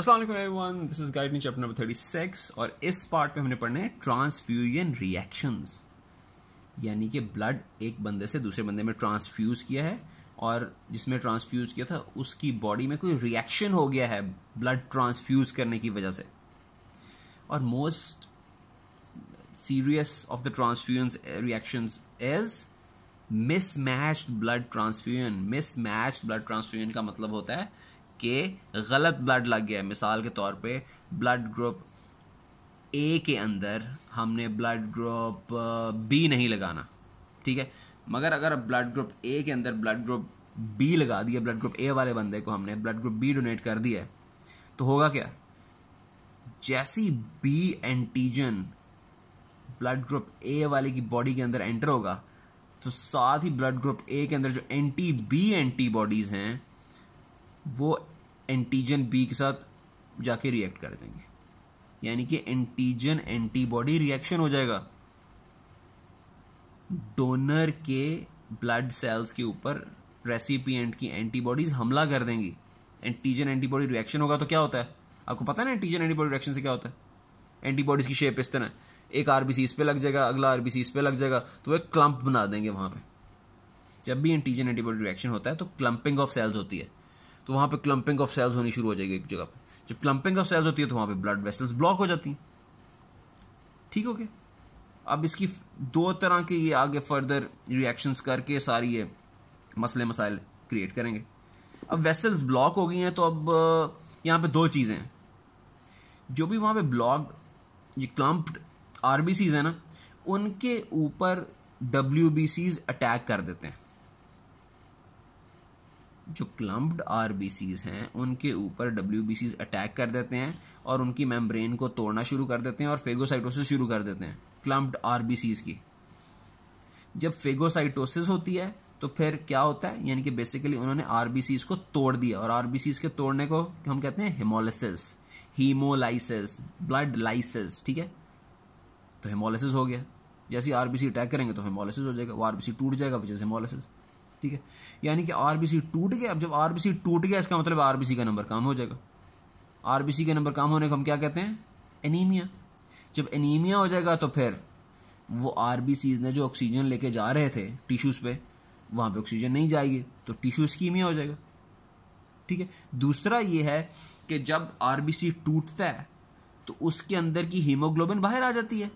असल everyone this is guide me chapter number 36 और इस पार्ट में हमने पढ़ना है ट्रांसफ्यूजन रिएक्शंस यानी कि ब्लड एक बंदे से दूसरे बंदे में ट्रांसफ्यूज किया है और जिसमें ट्रांसफ्यूज किया था उसकी बॉडी में कोई रिएक्शन हो गया है ब्लड ट्रांसफ्यूज करने की वजह से और most serious of the transfusion reactions is mismatched blood transfusion mismatched blood transfusion का मतलब होता है के गलत ब्लड लग गया है मिसाल के तौर पे ब्लड ग्रुप ए के अंदर हमने ब्लड ग्रुप बी नहीं लगाना ठीक है मगर अगर ब्लड ग्रुप ए के अंदर ब्लड ग्रुप बी लगा दिया ब्लड ग्रुप ए वाले बंदे को हमने ब्लड ग्रुप बी डोनेट कर दिया तो होगा क्या जैसी B antigen blood group A वाले की बॉडी के अंदर एंटर होगा तो साथ ही ब्लड ग्रुप ए के अंदर जो एंटी बी एंटीबॉडीज़ हैं वो एंटीजन बी के साथ जाके रिएक्ट कर देंगे यानी कि एंटीजन एंटीबॉडी रिएक्शन हो जाएगा डोनर के ब्लड सेल्स के ऊपर रेसिपिएंट की एंटीबॉडीज हमला कर देंगी एंटीजन एंटीबॉडी रिएक्शन होगा तो क्या होता है आपको पता है ना एंटीजन एंटीबॉडी रिएक्शन से क्या होता है एंटीबॉडीज की शेप इस तरह एक आर इस पे लग जाएगा अगला आर इस पे लग जाएगा तो एक क्लम्प बना देंगे वहाँ पर जब भी एंटीजन एंटीबॉडी रिएक्शन होता है तो क्लम्पिंग ऑफ सेल्स होती है तो वहाँ पर क्लम्पिंग ऑफ सेल्स होनी शुरू हो जाएगी एक जगह पर जब क्लंपिंग ऑफ सेल्स होती है तो वहाँ पर ब्लड वेसल्स ब्लॉक हो जाती हैं ठीक हो गया अब इसकी दो तरह के ये आगे फर्दर रिएक्शंस करके सारी ये मसले मसाइल क्रिएट करेंगे अब वेसल्स ब्लॉक हो गई हैं तो अब यहाँ पे दो चीज़ें हैं जो भी वहाँ पे ब्लॉक ये क्लम्प्ड आर हैं ना उनके ऊपर डब्ल्यू अटैक कर देते हैं जो क्लम्प्ड आर हैं उनके ऊपर डब्ल्यू अटैक कर देते हैं और उनकी मेम्ब्रेन को तोड़ना शुरू कर देते हैं और फेगोसाइटोसिस शुरू कर देते हैं क्लम्प्ड आर की जब फेगोसाइटोसिस होती है तो फिर क्या होता है यानी कि बेसिकली उन्होंने आर को तोड़ दिया और आर के तोड़ने को हम कहते हैं हिमोलिसिस हीमोलाइसिस ब्लड लाइसिस ठीक है तो हिमोलिसिस हो गया जैसे आर अटैक करेंगे तो हिमोलिसिस हो जाएगा वो आर टूट जाएगा विच इज हिमोलिसिस ठीक है यानी कि आरबीसी टूट गया अब जब आरबीसी टूट गया इसका मतलब आरबीसी का नंबर काम हो जाएगा आरबीसी का नंबर काम होने को हम क्या कहते हैं एनीमिया जब एनीमिया हो जाएगा तो फिर वो आरबीसीज ने जो ऑक्सीजन लेके जा रहे थे टिश्यूज़ पे वहाँ पे ऑक्सीजन नहीं जाएगी तो टिश्यू स्कीमिया हो जाएगा ठीक है दूसरा ये है कि जब सी टूटता है तो उसके अंदर की हीमोग्लोबिन बाहर आ जाती है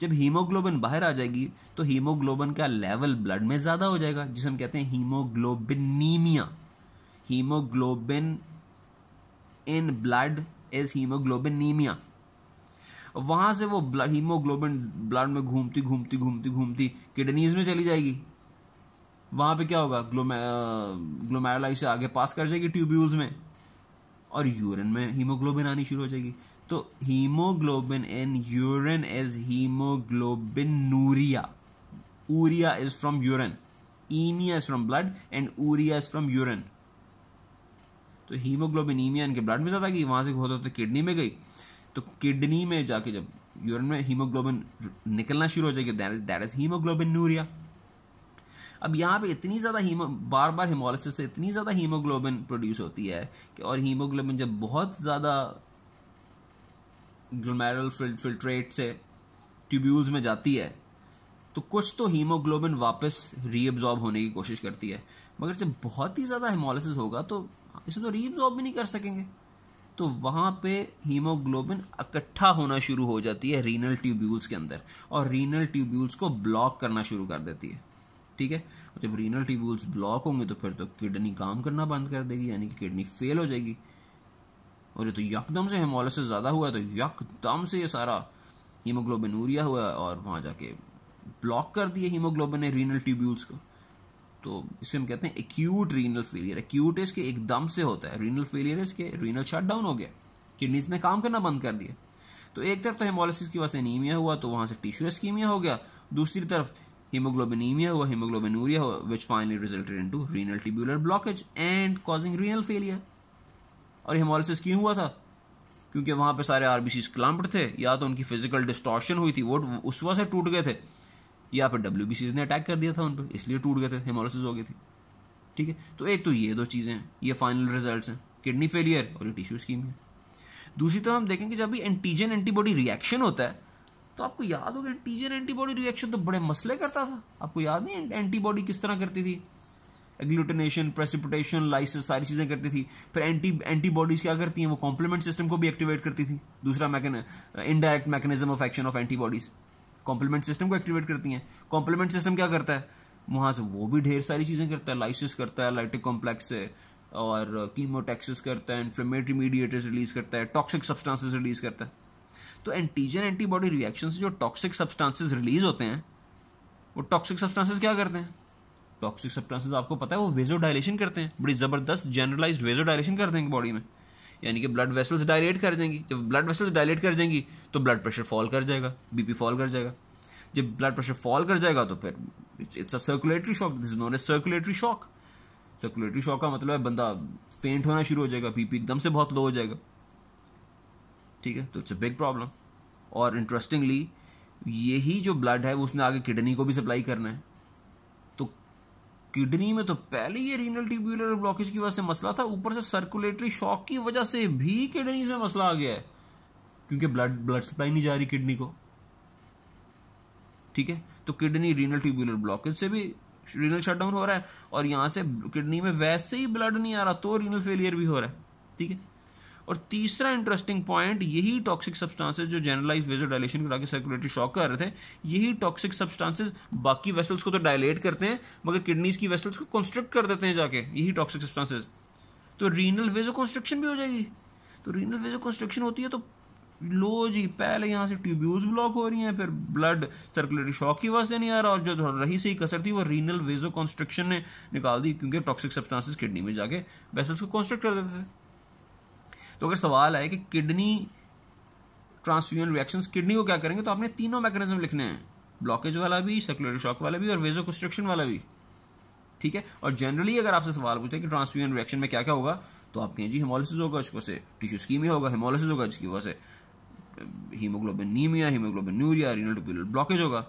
जब हीमोग्लोबिन बाहर आ जाएगी तो हीमोग्लोबिन का लेवल ब्लड में ज़्यादा हो जाएगा जिसे हम कहते हैं haemoglobinaemia haemoglobin in blood is haemoglobinaemia वहाँ से वो हीमोग्लोबिन ब्लड में घूमती घूमती घूमती घूमती किडनीज में चली जाएगी वहाँ पे क्या होगा ग्लोमे से आगे पास कर जाएगी ट्यूब्यूल्स में और यूरिन में हीमोग्लोबिन आनी शुरू हो जाएगी तो haemoglobin in urine is haemoglobinuria uria is from urine aemia is from blood and uria is from urine तो हीमोग्लोबिन ईमिया इनके ब्लड में ज़्यादा गई वहां से होता तो किडनी में गई तो किडनी में जाके जब यूरिन में हीमोग्लोबिन निकलना शुरू हो जाएगी दैट इज हीमोग्लोबिन नूरिया अब यहाँ पे इतनी ज़्यादा हीमो बार बार हिमोलिसिस से इतनी ज़्यादा हीमोग्लोबिन प्रोड्यूस होती है कि और हीमोग्लोबिन जब बहुत ज़्यादा ग्लोमेरल फिल्ट्रेट से ट्यूब्यूल्स में जाती है तो कुछ तो हीमोग्लोबिन वापस रीअब्जॉर्ब होने की कोशिश करती है मगर जब बहुत ही ज़्यादा हेमोलिसिस होगा तो इसे तो रीअब्जॉर्ब भी नहीं कर सकेंगे तो वहाँ पे हीमोग्लोबिन इकट्ठा होना शुरू हो जाती है रीनल ट्यूब्यूल्स के अंदर और रीनल ट्यूब्यूल्स को ब्लॉक करना शुरू कर देती है ठीक है जब रीनल ट्यूब्यूल्स ब्लॉक होंगे तो फिर तो किडनी काम करना बंद कर देगी यानी कि किडनी फेल हो जाएगी और ये तो यकदम से हेमोलिसिस ज़्यादा हुआ है तो यकदम से ये सारा हीमोग्लोबिन यूरिया हुआ है और वहाँ जाके ब्लॉक कर दिए हीमोग्लोबिन ने रीनल ट्यूब्यूल्स को तो इसे हम कहते हैं एक्यूट रीनल फेलियर एक्यूट इसके एकदम से होता है रीनल फेलियर इसके रीनल डाउन हो गया किडनीज ने काम करना बंद कर दिया तो एक तरफ तो हेमोलिसिस की वजह से नीमिया हुआ तो वहाँ से टिश्यू एस्कीमिया हो गया दूसरी तरफ हीमोग्लोबिनीमिया हुआ हीमोग्लोबिनूरिया हुआ which finally resulted into renal tubular blockage and causing renal failure और हिमोलिसिस क्यों हुआ था क्योंकि वहाँ पे सारे आर बी क्लम्प्ड थे या तो उनकी फिजिकल डिस्टॉर्शन हुई थी वो उस वजह से टूट गए थे या फिर डब्ल्यू बी सीज ने अटैक कर दिया था उन पर इसलिए टूट गए थे हिमोलिसिस हो गई थी ठीक है तो एक तो ये दो चीज़ें हैं ये फाइनल रिजल्ट हैं किडनी फेलियर और ये टिश्यू स्कीम है दूसरी तरफ हम देखेंगे जब भी एंटीजन एंटीबॉडी रिएक्शन होता है तो आपको याद होगा एंटीजन एंटीबॉडी रिएक्शन तो बड़े मसले करता था आपको याद नहीं एंटीबॉडी किस तरह करती थी एग्लूटनेशन प्रेसिपिटेशन लाइसिस सारी चीज़ें करती थी फिर एंटी एंटीबॉडीज़ क्या करती हैं वो कॉम्प्लीमेंट सिस्टम को भी एक्टिवेट करती थी दूसरा मैके indirect mechanism of action of antibodies complement system को एक्टिवेट करती हैं कॉम्प्लीमेंट सिस्टम क्या करता है वहाँ से वो भी ढेर सारी चीज़ें करता है लाइसिस करता है लाइटिक कॉम्प्लेक्स से और कीमोटैक्सिस uh, करता है इन्फ्लेमेटरी मीडिएटर्स रिलीज करता है टॉक्सिक सब्सटेंसेस रिलीज करता है तो एंटीजन एंटीबॉडी रिएक्शन से जो टॉक्सिक सब्सटेंसेस रिलीज होते हैं वो टॉक्सिक सब्सटेंसेस क्या करते हैं टॉक्सिक सब्सटेंसेस आपको पता है वो वेजो डायलेशन करते हैं बड़ी ज़बरदस्त जनरलाइज वेजो डायलेशन कर देंगे बॉडी में यानी कि ब्लड वेसल्स डायलेट कर देंगी जब ब्लड वेसल्स डायलेट कर देंगी तो ब्लड प्रेशर फॉल कर जाएगा बीपी फॉल कर जाएगा जब ब्लड प्रेशर फॉल कर जाएगा तो फिर it's a circulatory shock this known as circulatory shock circulatory shock का मतलब है बंदा फेंट होना शुरू हो जाएगा बीपी एकदम से बहुत लो हो जाएगा ठीक है तो इट्स अ बिग प्रॉब्लम और इंटरेस्टिंगली यही जो ब्लड है वो उसने आगे किडनी को भी सप्लाई करना है किडनी में तो पहले ही रीनल ट्यूब्यूलर ब्लॉकेज की वजह से मसला था ऊपर से सर्कुलेटरी शॉक की वजह से भी किडनी में मसला आ गया है क्योंकि ब्लड ब्लड सप्लाई नहीं जा रही किडनी को ठीक है तो किडनी रीनल ट्यूब्यूलर ब्लॉकेज से भी रीनल शटडाउन हो रहा है और यहां से किडनी में वैसे ही ब्लड नहीं आ रहा तो रीनल फेलियर भी हो रहा है ठीक है और तीसरा इंटरेस्टिंग पॉइंट यही टॉक्सिक सब्सटेंसेस जो जनरलाइज वेजर डायलेशन करा के सर्कुलेटरी शॉक कर रहे थे यही टॉक्सिक सब्सटेंसेस बाकी वेसल्स को तो डायलेट करते हैं मगर किडनीज की वेसल्स को कंस्ट्रक्ट कर देते हैं जाके यही टॉक्सिक सब्सटेंसेस तो रीनल वेजो कंस्ट्रक्शन भी हो जाएगी तो रीनल वेजो कंस्ट्रक्शन होती है तो लो जी पहले यहाँ से ट्यूब्यूल्स ब्लॉक हो रही हैं फिर ब्लड सर्कुलेटरी शॉक की वजह से नहीं आ रहा और जो रही सही कसर थी वो रीनल वेजो कॉन्स्ट्रक्शन ने निकाल दी क्योंकि टॉक्सिक सब्सटेंसेस किडनी में जाके वेसल्स को कॉन्स्ट्रक्ट कर देते थे तो अगर सवाल आए कि किडनी ट्रांसफ्यूजन रिएक्शंस किडनी को क्या करेंगे तो आपने तीनों मैकेनिज्म लिखने हैं ब्लॉकेज वाला भी सर्कुलर शॉक वाला भी और वेजो कंस्ट्रक्शन वाला भी ठीक है और जनरली अगर आपसे सवाल पूछते हैं कि ट्रांसफ्यूजन रिएक्शन में क्या क्या होगा तो आप कहें जी हिमोलिसिस होगा उसको से टिश्यू स्कीम ही होगा हिमोलिसिस होगा जिसकी वजह से haemoglobinaemia haemoglobinuria renal tubular blockage होगा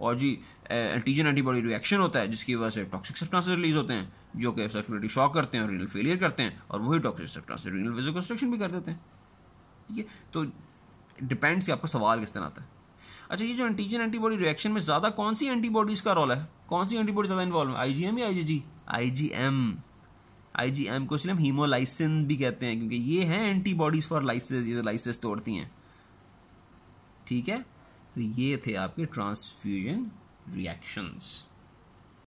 और जी एंटीजन एंटीबॉडी रिएक्शन होता है जिसकी वजह से टॉक्सिक सब्सटेंसेस रिलीज होते हैं जो कि सर्कुलेटरी शॉक करते हैं और रीनल फेलियर करते हैं और वही टॉक्सिक सब्सटेंसेस रीनल विजोकंस्ट्रक्शन भी कर देते हैं ठीक है तो डिपेंड्स कि आपका सवाल किस तरह आता है अच्छा ये जो एंटीजन एंटीबॉडी रिएक्शन में ज़्यादा कौन सी एंटीबॉडीज़ का रोल है कौन सी एंटीबॉडी ज़्यादा इन्वॉल्व है एम या आई आई जी जी जी एम आई जी एम को इसलिए हम हीमोलाइसिन भी कहते हैं क्योंकि ये हैं एंटीबॉडीज़ फॉर लाइसिस ये लाइसिस तोड़ती हैं ठीक है तो ये थे आपके ट्रांसफ्यूजन reactions